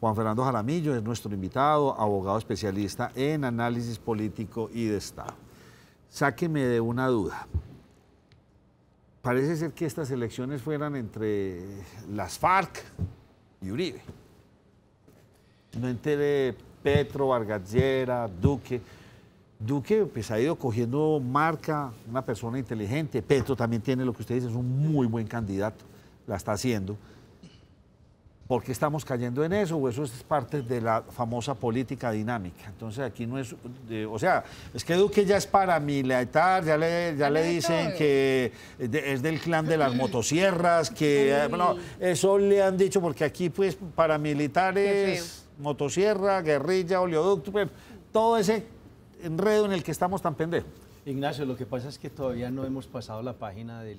Juan Fernando Jaramillo es nuestro invitado, abogado especialista en análisis político y de Estado. Sáqueme de una duda. Parece ser que estas elecciones fueran entre las FARC y Uribe. No entere Petro, Vargas Duque. Duque pues, ha ido cogiendo marca, una persona inteligente. Petro también tiene lo que usted dice, es un muy buen candidato, la está haciendo porque estamos cayendo en eso, o pues eso es parte de la famosa política dinámica. Entonces aquí no es, eh, o sea, es que Duque ya es paramilitar, ya le, ya le dicen que es del clan de las motosierras, que bueno, eh, eso le han dicho, porque aquí pues paramilitares, motosierra, guerrilla, oleoducto, pues, todo ese enredo en el que estamos tan pendejos. Ignacio, lo que pasa es que todavía no hemos pasado la página del,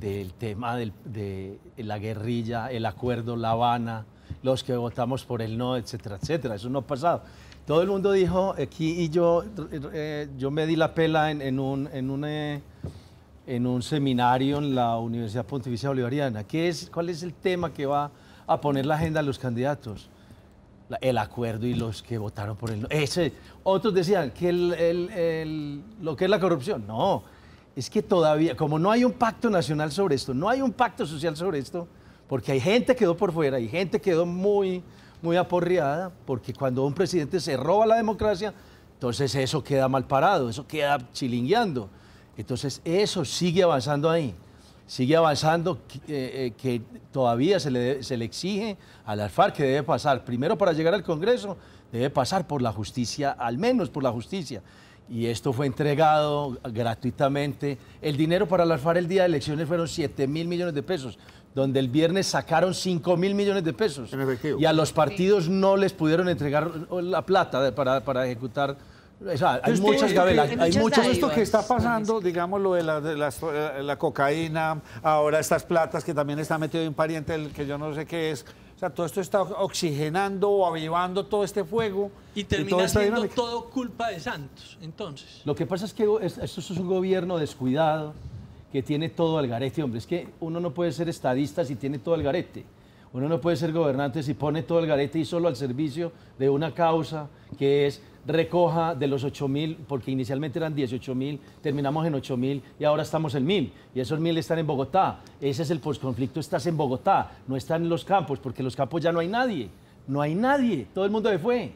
del tema del, de la guerrilla, el acuerdo La Habana, los que votamos por el no, etcétera, etcétera. Eso no ha pasado. Todo el mundo dijo aquí y yo, eh, yo me di la pela en, un, eh, en, un, seminario en la Universidad Pontificia Bolivariana. es, ¿Cuál es el tema que va a poner la agenda de los candidatos? el acuerdo y los que votaron por el no. Ese. Otros decían que lo que es la corrupción. No, es que todavía, como no hay un pacto nacional sobre esto, no hay un pacto social sobre esto, porque hay gente que quedó por fuera, hay gente que quedó muy, muy aporreada, porque cuando un presidente se roba la democracia, entonces eso queda mal parado, eso queda chilingueando. Entonces eso sigue avanzando ahí, sigue avanzando que eh, eh, todavía se le, se le exige al FARC que debe pasar, primero para llegar al Congreso, debe pasar por la justicia, al menos por la justicia y esto fue entregado gratuitamente. El dinero para la el día de elecciones fueron 7 mil millones de pesos, donde el viernes sacaron 5 mil millones de pesos. Y a los partidos no les pudieron entregar la plata para, para ejecutar. hay, muchas, gabelas. hay, esto que está pasando, digamos lo de eh, la, cocaína, ahora estas platas que también está metido en pariente que yo no sé qué es, o sea, todo esto está oxigenando o avivando todo este fuego. Y termina siendo todo culpa de Santos, entonces. Lo que pasa es que esto es un gobierno descuidado que tiene todo al garete, hombre. Es que uno no puede ser estadista si tiene todo al garete. Uno no puede ser gobernante si pone todo al garete y solo al servicio de una causa que es recoja de los ocho mil, porque inicialmente eran 18.000 mil, terminamos en ocho mil y ahora estamos en mil. Y esos mil están en Bogotá. Ese es el postconflicto, estás en Bogotá, no están en los campos, porque en los campos ya no hay nadie. No hay nadie, todo el mundo se fue.